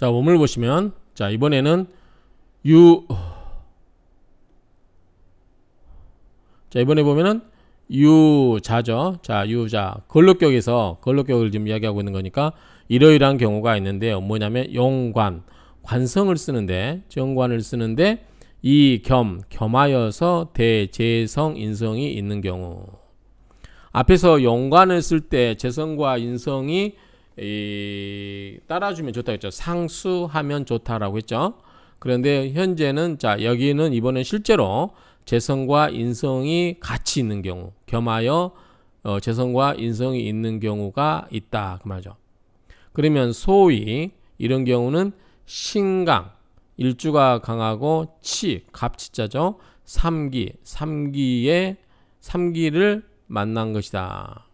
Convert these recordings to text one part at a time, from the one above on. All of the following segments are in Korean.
자 원문을 보시면 자 이번에는 유자 이번에 보면은 유자죠. 자 유자 걸로격에서 걸로격을 지금 이야기하고 있는 거니까 이러이러한 경우가 있는데요. 뭐냐면 용관 관성을 쓰는데 정관을 쓰는데 이 겸 겸하여서 대재성 인성이 있는 경우 앞에서 용관을 쓸 때 재성과 인성이 이 따라주면 좋다 했죠. 상수하면 좋다라고 했죠. 그런데 현재는 자 여기는 이번엔 실제로 재성과 인성이 같이 있는 경우 겸하여 어, 재성과 인성이 있는 경우가 있다 그 말이죠. 그러면 소위 이런 경우는 신강 일주가 강하고 치 갑치자죠. 삼기 삼기의 삼기를 만난 것이다.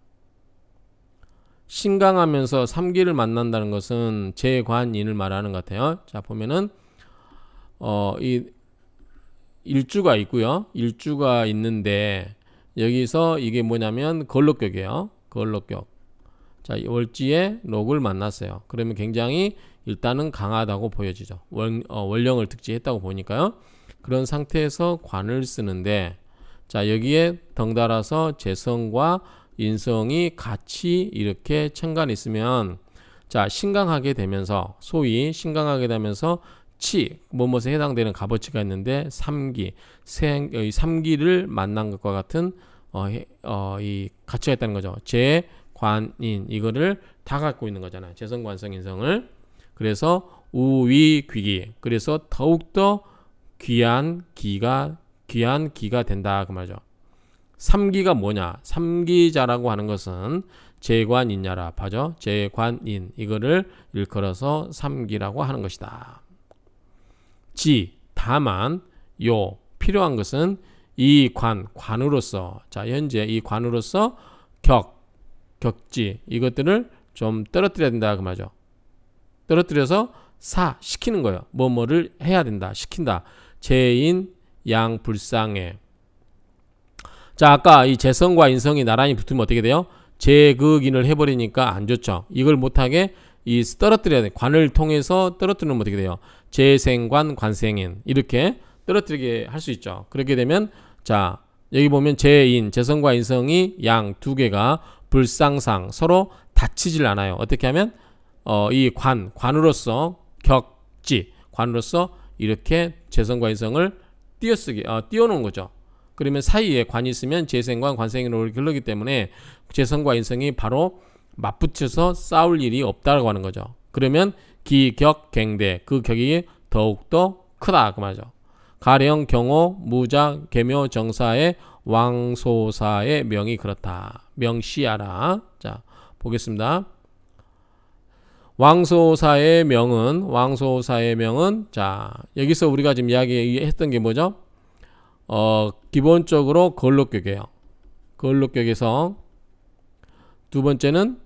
신강하면서 3기를 만난다는 것은 재관인을 말하는 것 같아요. 자, 보면은, 어, 이 일주가 있고요. 일주가 있는데, 여기서 이게 뭐냐면 걸록격이에요. 걸록격. 자, 월지에 록을 만났어요. 그러면 굉장히 일단은 강하다고 보여지죠. 월, 어, 원령을 득지했다고 보니까요. 그런 상태에서 관을 쓰는데, 자, 여기에 덩달아서 재성과 인성이 같이 이렇게 천간 있으면 자 신강하게 되면서 소위 신강하게 되면서 치 뭐뭐에 해당되는 값어치가 있는데 삼기 생 어, 삼기를 만난 것과 같은 어, 어, 이 가치가 있다는 거죠. 제관인 이거를 다 갖고 있는 거잖아요. 재성 관성 인성을 그래서 우위 귀기 그래서 더욱더 귀한 기가 귀한 기가 된다 그 말이죠. 삼기가 뭐냐? 삼기자라고 하는 것은 재관인냐라 하죠. 재관인 이거를 일컬어서 삼기라고 하는 것이다. 지 다만 요 필요한 것은 이 관 관으로서 자 현재 이 관으로서 격 격지 이것들을 좀 떨어뜨려야 된다 그 말이죠. 떨어뜨려서 사 시키는 거예요. 뭐뭐를 해야 된다 시킨다. 재인 양 불상해 자 아까 이 재성과 인성이 나란히 붙으면 어떻게 돼요? 재극인을 해버리니까 안 좋죠. 이걸 못하게 이 떨어뜨려야 돼. 관을 통해서 떨어뜨리면 어떻게 돼요? 재생관 관생인 이렇게 떨어뜨리게 할 수 있죠. 그렇게 되면 자 여기 보면 재인 재성과 인성이 양 두 개가 불상상 서로 다치질 않아요. 어떻게 하면 어, 이 관, 관으로서 격지, 관으로서 이렇게 재성과 인성을 띄어쓰기, 어, 띄어놓은 거죠. 그러면 사이에 관이 있으면 재생과 관생으로 길르기 때문에 재성과 인성이 바로 맞붙여서 싸울 일이 없다라고 하는 거죠. 그러면 기격갱대 그 격이 더욱더 크다 그 말이죠. 가령 경호 무자 개묘 정사의 왕소사의 명이 그렇다. 명시하라. 자 보겠습니다. 왕소사의 명은 왕소사의 명은 자 여기서 우리가 지금 이야기했던 게 뭐죠? 어, 기본적으로 걸로격이에요걸로격에서두 번째는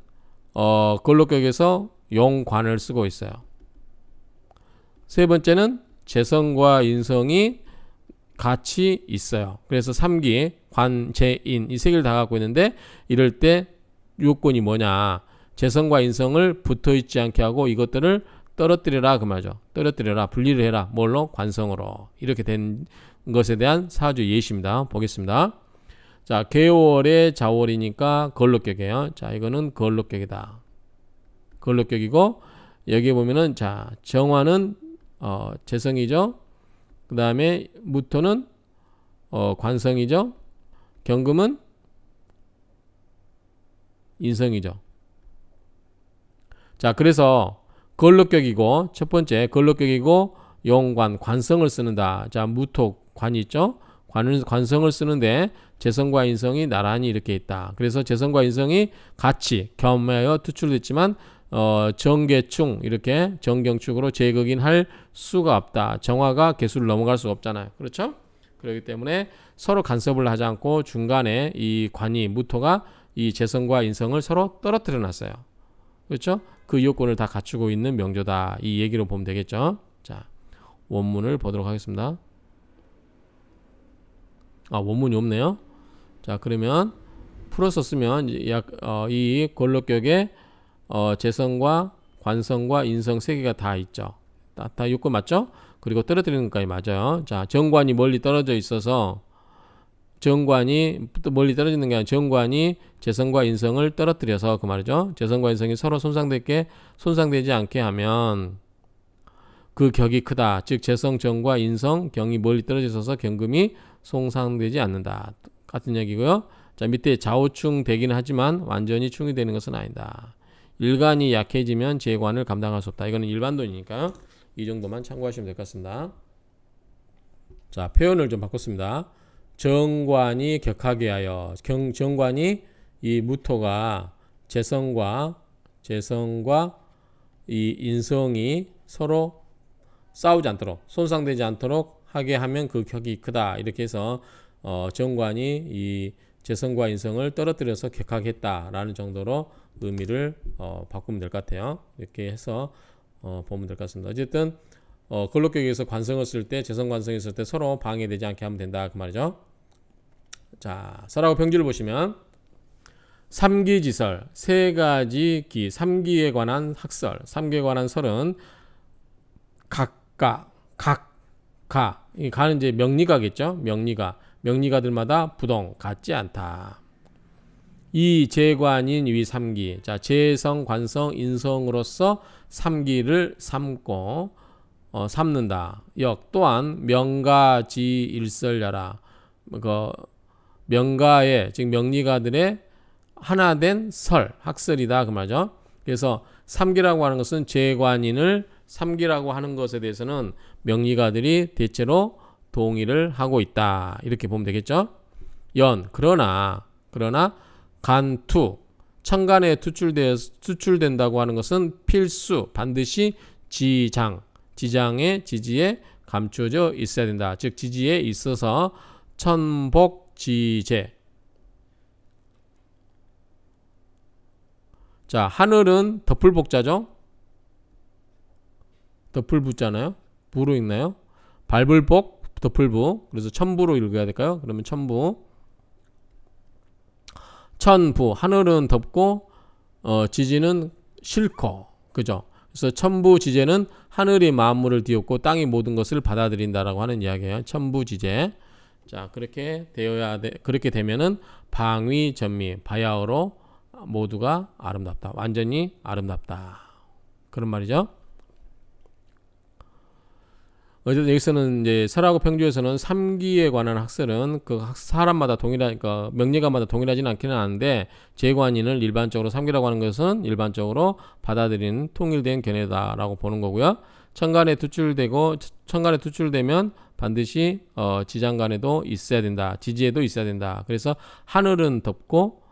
어, 걸록격에서 용관을 쓰고 있어요. 세 번째는 재성과 인성이 같이 있어요. 그래서 3기 관, 재, 인 이 세 개를 다 갖고 있는데 이럴 때 요건이 뭐냐 재성과 인성을 붙어 있지 않게 하고 이것들을 떨어뜨려라 그 말이죠. 떨어뜨려라 분리를 해라 뭘로 관성으로 이렇게 된 것에 대한 사주 예시입니다. 보겠습니다. 자 개월의 자월이니까 걸로격이에요자 이거는 걸로격이다걸로격이고 여기에 보면은 자 정화는 어, 재성이죠. 그 다음에 무토는 어, 관성이죠. 경금은 인성이죠. 자 그래서 걸록격이고 첫 번째 걸록격이고 용관 관성을 쓰는다. 자 무톡 관이 있죠. 관, 을 관성을 쓰는데 재성과 인성이 나란히 이렇게 있다. 그래서 재성과 인성이 같이 겸하여 투출됐지만 어, 정계충 이렇게 정경축으로 제거긴 할 수가 없다. 정화가 개수를 넘어갈 수가 없잖아요. 그렇죠? 그렇기 때문에 서로 간섭을 하지 않고 중간에 이 관이 무토가 이 재성과 인성을 서로 떨어뜨려 놨어요. 그렇죠? 그 요건을 다 갖추고 있는 명조다. 이 얘기로 보면 되겠죠? 자, 원문을 보도록 하겠습니다. 아, 원문이 없네요. 자, 그러면 풀어서 쓰면 약, 어, 이 권력격에 어, 재성과 관성과 인성 세 개가 다 있죠. 다, 다 요건 맞죠? 그리고 떨어뜨리는 것까지 맞아요. 자, 정관이 멀리 떨어져 있어서 정관이 또 멀리 떨어지는 게 아니라 정관이 재성과 인성을 떨어뜨려서 그 말이죠. 재성과 인성이 서로 손상되게 손상되지 않게 하면 그 격이 크다. 즉 재성, 정과 인성, 경이 멀리 떨어져 있서 경금이 손상되지 않는다. 같은 얘기고요. 자 밑에 좌우충 되기는 하지만 완전히 충이 되는 것은 아니다. 일간이 약해지면 재관을 감당할 수 없다. 이거는 일반돈이니까 이 정도만 참고하시면 될 것 같습니다. 자 표현을 좀 바꿨습니다. 정관이 격하게 하여 경, 정관이 이 무토가 재성과 재성과 이 인성이 서로 싸우지 않도록 손상되지 않도록 하게 하면 그 격이 크다 이렇게 해서 어, 정관이 이 재성과 인성을 떨어뜨려서 격하겠다라는 정도로 의미를 어, 바꾸면 될 것 같아요. 이렇게 해서 어, 보면 될 것 같습니다. 어쨌든 어, 근로격에서 관성을 쓸 때, 재성 관성을 쓸때 서로 방해되지 않게 하면 된다 그 말이죠. 자, 사라고 병지를 보시면 삼기지설, 세 가지 기, 삼기에 관한 학설, 삼기에 관한 설은 각가, 각, 가. 이 가는 이제 명리가겠죠? 명리가. 명리가들마다 부동, 같지 않다. 이 재관인 위 삼기. 자, 재성, 관성, 인성으로서 삼기를 삼고, 어, 삼는다. 역 또한 명가지 일설야라. 뭐, 그 명가의 즉 명리가들의 하나된 설 학설이다 그 말이죠. 그래서 삼기라고 하는 것은 제관인을 삼기라고 하는 것에 대해서는 명리가들이 대체로 동의를 하고 있다 이렇게 보면 되겠죠. 연 그러나 그러나 간투 천간에 투출되, 투출된다고 하는 것은 필수 반드시 지장 지장의 지지에 감춰져 있어야 된다. 즉 지지에 있어서 천복 지제 자 하늘은 덮을복자죠 덮을붙잖아요 부로 읽나요 발불복 덮을부 그래서 천부로 읽어야 될까요 그러면 천부 천부 하늘은 덮고 어, 지지는 실커 그죠 그래서 천부지제는 하늘이 만물을 뒤엎고 땅이 모든 것을 받아들인다라고 하는 이야기예요 천부지제 자 그렇게 되어야 돼 그렇게 되면은 방위 전미 바야흐로 모두가 아름답다 완전히 아름답다 그런 말이죠 어쨌든 여기서는 이제 설하고 평주에서는 삼기에 관한 학설은 그 사람마다 동일하니까 그러니까 명리가마다 동일하지는 않기는 한데 제관인을 일반적으로 삼기라고 하는 것은 일반적으로 받아들인 통일된 견해다라고 보는 거고요. 천간에 투출되고 천간에 투출되면 반드시 어, 지장간에도 있어야 된다. 지지에도 있어야 된다. 그래서 하늘은 덥고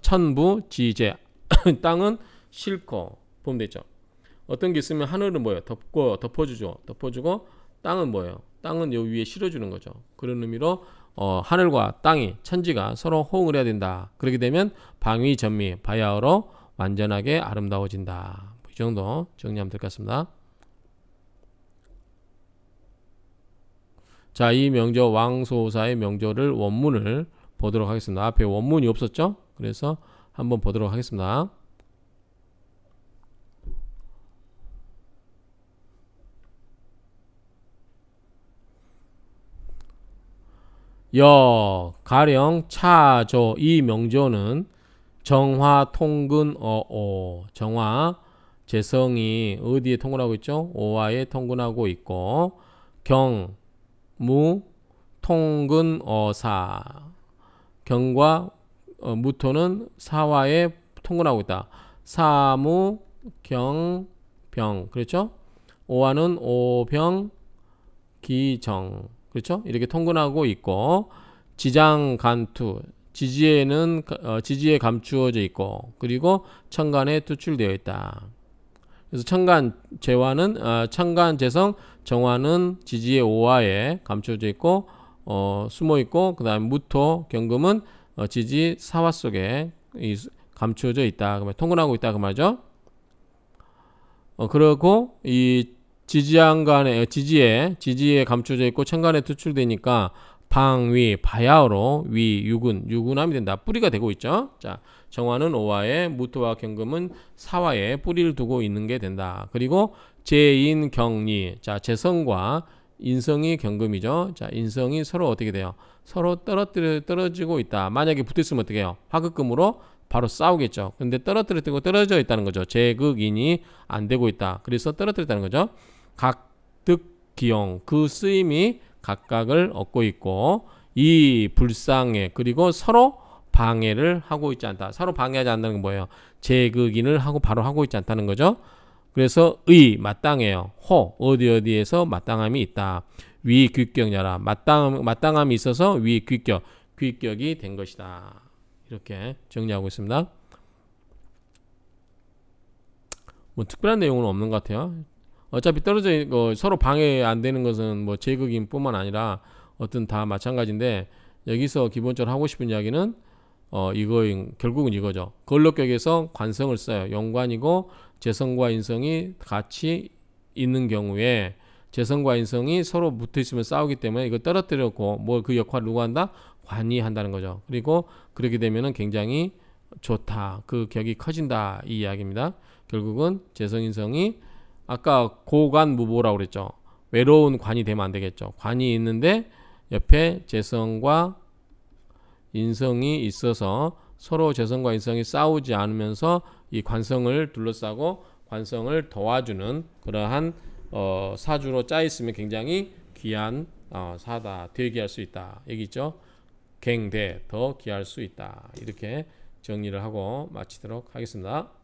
천부 지제 땅은 싫고 보면 되죠. 어떤 게 있으면 하늘은 뭐예요? 덮고 덮어주죠. 덮어주고 땅은 뭐예요? 땅은 요 위에 실어주는 거죠. 그런 의미로 어, 하늘과 땅이 천지가 서로 호응을 해야 된다. 그렇게 되면 방위 전미 바야흐로 완전하게 아름다워진다. 뭐 이 정도 정리하면 될 것 같습니다. 자, 이 명저 왕소사의 명저를 원문을 보도록 하겠습니다. 앞에 원문이 없었죠? 그래서 한번 보도록 하겠습니다. 여 가령 차조 이 명조는 정화 통근 어오 어, 정화 재성이 어디에 통근하고 있죠? 오와에 통근하고 있고 경 무, 통근, 어사. 경과 어, 무토는 사와에 통근하고 있다. 사무, 경, 병. 그렇죠? 오화는 오병, 기정. 그렇죠? 이렇게 통근하고 있고 지장, 간투. 지지에는 어, 지지에 감추어져 있고 그리고 천간에 투출되어 있다. 그래서 천간 재화는 어, 천간 재성 정화는 지지의 오화에 감춰져 있고 어, 숨어 있고 그 다음 에 무토 경금은 어, 지지 사화 속에 이, 감춰져 있다. 그러 통근하고 있다 그 말이죠. 어, 그리고 이 지지양간에 어, 지지에 지지에 감춰져 있고 천간에 투출되니까 방위 바야흐로 위 유군 유군함이 된다. 뿌리가 되고 있죠. 자 정화는 오화에 무토와 경금은 사화에 뿌리를 두고 있는 게 된다. 그리고 재인 경리 자 재성과 인성이 경금이죠 자 인성이 서로 어떻게 돼요 서로 떨어뜨려 떨어지고 있다 만약에 붙었으면 어떻게 해요 화극금으로 바로 싸우겠죠 근데 떨어뜨리고 떨어져 있다는 거죠 재극인이 안 되고 있다 그래서 떨어뜨렸다는 거죠 각득기용 그 쓰임이 각각을 얻고 있고 이불상에 그리고 서로 방해를 하고 있지 않다. 서로 방해하지 않는게 뭐예요? 제극인을 하고 바로 하고 있지 않다는 거죠. 그래서 의 마땅해요. 허 어디 어디에서 마땅함이 있다. 위 귀격여라. 마땅 마땅함이 있어서 위 귀격 귀격이 된 것이다. 이렇게 정리하고 있습니다. 뭐 특별한 내용은 없는 것 같아요. 어차피 떨어져 있고 뭐 서로 방해 안 되는 것은 뭐제극인뿐만 아니라 어떤 다 마찬가지인데 여기서 기본적으로 하고 싶은 이야기는 어 이거 결국은 이거죠. 걸로격에서 관성을 써요. 연관이고 재성과 인성이 같이 있는 경우에 재성과 인성이 서로 붙어 있으면 싸우기 때문에 이거 떨어뜨렸고 뭐 그 역할 을 누가 한다? 관이 한다는 거죠. 그리고 그렇게 되면 굉장히 좋다. 그 격이 커진다 이 이야기입니다. 결국은 재성 인성이 아까 고관 무보라고 그랬죠. 외로운 관이 되면 안 되겠죠. 관이 있는데 옆에 재성과 인성이 있어서 서로 재성과 인성이 싸우지 않으면서 이 관성을 둘러싸고 관성을 도와주는 그러한 어, 사주로 짜 있으면 굉장히 귀한 어, 사다 대기할수 있다. 여기 죠 갱대 더 귀할 수 있다. 이렇게 정리를 하고 마치도록 하겠습니다.